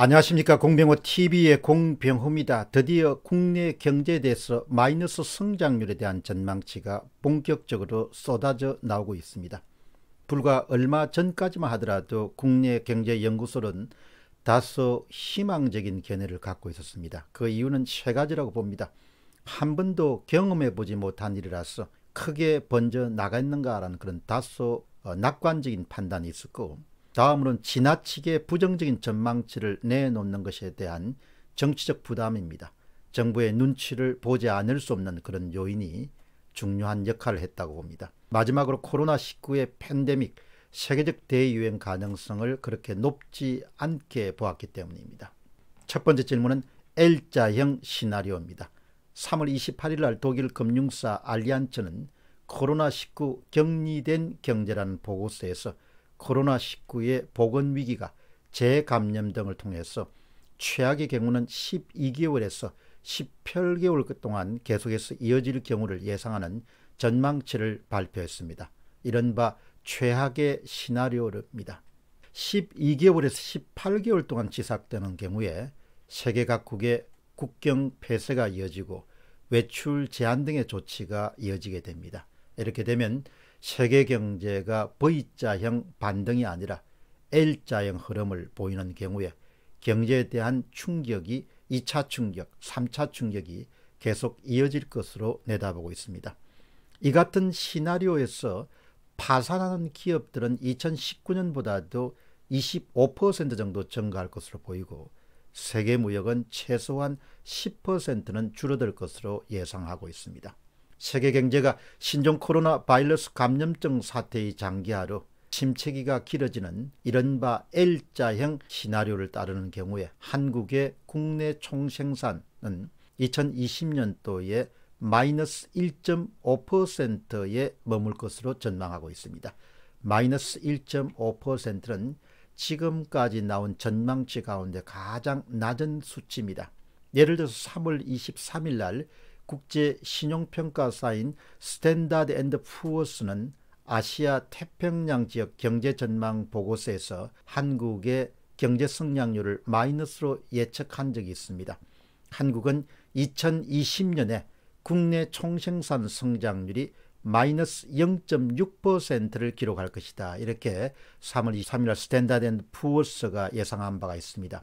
안녕하십니까 공병호TV의 공병호입니다. 드디어 국내 경제에 대해서 마이너스 성장률에 대한 전망치가 본격적으로 쏟아져 나오고 있습니다. 불과 얼마 전까지만 하더라도 국내 경제연구소는 다소 희망적인 견해를 갖고 있었습니다. 그 이유는 세 가지라고 봅니다. 한 번도 경험해보지 못한 일이라서 크게 번져 나가 있는가라는 그런 다소 어, 낙관적인 판단이 있었고 다음으로는 지나치게 부정적인 전망치를 내놓는 것에 대한 정치적 부담입니다. 정부의 눈치를 보지 않을 수 없는 그런 요인이 중요한 역할을 했다고 봅니다. 마지막으로 코로나19의 팬데믹, 세계적 대유행 가능성을 그렇게 높지 않게 보았기 때문입니다. 첫 번째 질문은 L자형 시나리오입니다. 3월 28일 날 독일 금융사 알리안츠는 코로나19 격리된 경제라는 보고서에서 코로나19의 보건위기가 재감염 등을 통해서 최악의 경우는 12개월에서 18개월 동안 계속해서 이어질 경우를 예상하는 전망치를 발표했습니다. 이른바 최악의 시나리오입니다. 12개월에서 18개월 동안 지속되는 경우에 세계 각국의 국경 폐쇄가 이어지고 외출 제한 등의 조치가 이어지게 됩니다. 이렇게 되면 세계 경제가 V자형 반등이 아니라 L자형 흐름을 보이는 경우에 경제에 대한 충격이 2차 충격, 3차 충격이 계속 이어질 것으로 내다보고 있습니다. 이 같은 시나리오에서 파산하는 기업들은 2019년보다도 25% 정도 증가할 것으로 보이고 세계 무역은 최소한 10%는 줄어들 것으로 예상하고 있습니다. 세계 경제가 신종 코로나 바이러스 감염증 사태의 장기화로 침체기가 길어지는 이른바 L자형 시나리오를 따르는 경우에 한국의 국내 총생산은 2020년도에 마이너스 1.5%에 머물 것으로 전망하고 있습니다. 마이너스 1.5%는 지금까지 나온 전망치 가운데 가장 낮은 수치입니다. 예를 들어서 3월 23일 날 국제 신용평가 사인 스탠다드 앤드 푸어스는 아시아 태평양 지역 경제 전망 보고서에서 한국의 경제 성장률을 마이너스로 예측한 적이 있습니다. 한국은 2020년에 국내 총생산 성장률이 마이너스 0.6%를 기록할 것이다. 이렇게 3월 23일 스탠다드 앤 푸어스가 예상한 바가 있습니다.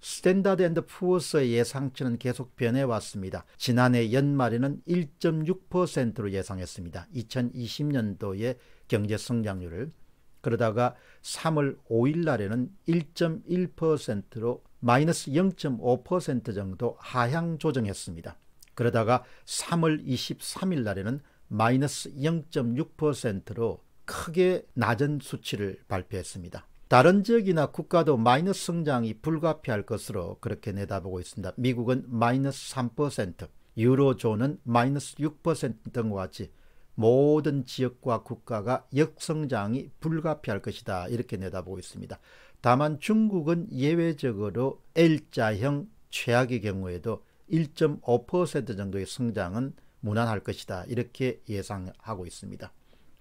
스탠다드 앤드 푸어스의 예상치는 계속 변해왔습니다. 지난해 연말에는 1.6%로 예상했습니다. 2020년도의 경제 성장률을 그러다가 3월 5일 날에는 1.1%로 마이너스 0.5% 정도 하향 조정했습니다. 그러다가 3월 23일 날에는 마이너스 0.6%로 크게 낮은 수치를 발표했습니다. 다른 지역이나 국가도 마이너스 성장이 불가피할 것으로 그렇게 내다보고 있습니다. 미국은 마이너스 3%, 유로존은 마이너스 6% 등과 같이 모든 지역과 국가가 역성장이 불가피할 것이다 이렇게 내다보고 있습니다. 다만 중국은 예외적으로 L자형 최악의 경우에도 1.5% 정도의 성장은 무난할 것이다 이렇게 예상하고 있습니다.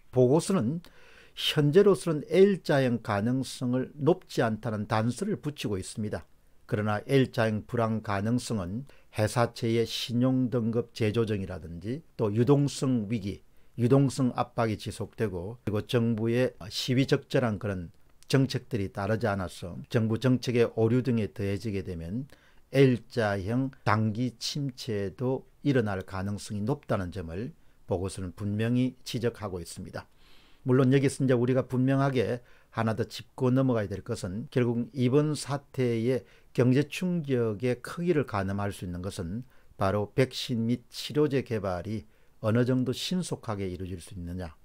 보고서는 현재로서는 L자형 가능성을 높지 않다는 단서를 붙이고 있습니다. 그러나 L자형 불황 가능성은 회사채의 신용등급 재조정이라든지 또 유동성 위기, 유동성 압박이 지속되고 그리고 정부의 시위 적절한 그런 정책들이 따르지 않아서 정부 정책의 오류 등에 더해지게 되면 L자형 장기 침체도 일어날 가능성이 높다는 점을 보고서는 분명히 지적하고 있습니다. 물론 여기서 이제 우리가 분명하게 하나 더 짚고 넘어가야 될 것은 결국 이번 사태의 경제 충격의 크기를 가늠할 수 있는 것은 바로 백신 및 치료제 개발이 어느 정도 신속하게 이루어질 수 있느냐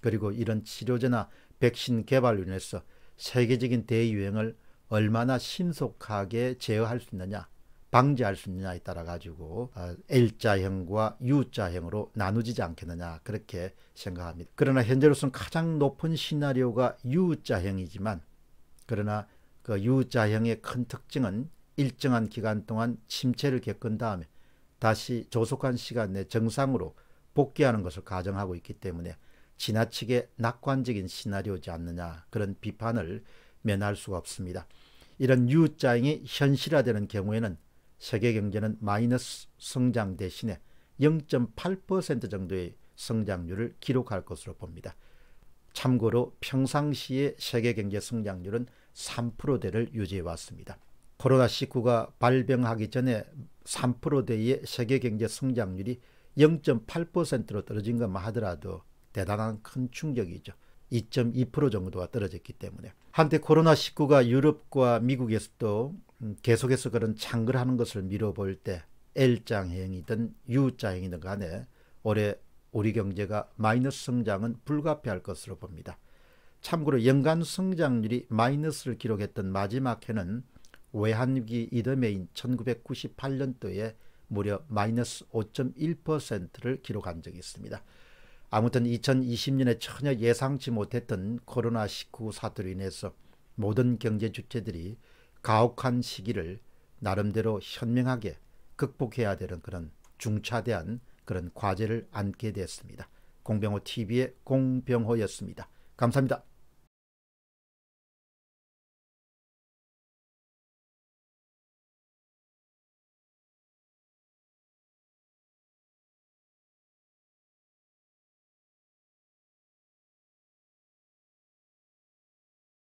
그리고 이런 치료제나 백신 개발로 인해서 세계적인 대유행을 얼마나 신속하게 제어할 수 있느냐 방지할 수 있느냐에 따라 가지고 아, L자형과 U자형으로 나누지지 않겠느냐 그렇게 생각합니다. 그러나 현재로서는 가장 높은 시나리오가 U자형이지만 그러나 그 U자형의 큰 특징은 일정한 기간 동안 침체를 겪은 다음에 다시 조속한 시간 내 정상으로 복귀하는 것을 가정하고 있기 때문에 지나치게 낙관적인 시나리오지 않느냐 그런 비판을 면할 수가 없습니다. 이런 U자형이 현실화되는 경우에는 세계 경제는 마이너스 성장 대신에 0.8% 정도의 성장률을 기록할 것으로 봅니다. 참고로 평상시의 세계 경제 성장률은 3%대를 유지해 왔습니다. 코로나19가 발병하기 전에 3%대의 세계 경제 성장률이 0.8%로 떨어진 것만 하더라도 대단한 큰 충격이죠. 2.2% 정도가 떨어졌기 때문에. 한때 코로나19가 유럽과 미국에서도 음, 계속해서 그런 창글 하는 것을 미뤄볼 때 l 자행이든 u 자행이든 간에 올해 우리 경제가 마이너스 성장은 불가피할 것으로 봅니다. 참고로 연간 성장률이 마이너스를 기록했던 마지막 해는 외환위기 이듬해인 1998년도에 무려 마이너스 5.1%를 기록한 적이 있습니다. 아무튼 2020년에 전혀 예상치 못했던 코로나19 사태로 인해서 모든 경제 주체들이 가혹한 시기를 나름대로 현명하게 극복해야 되는 그런 중차대한 그런 과제를 안게 됐습니다. 공병호 TV의 공병호였습니다. 감사합니다.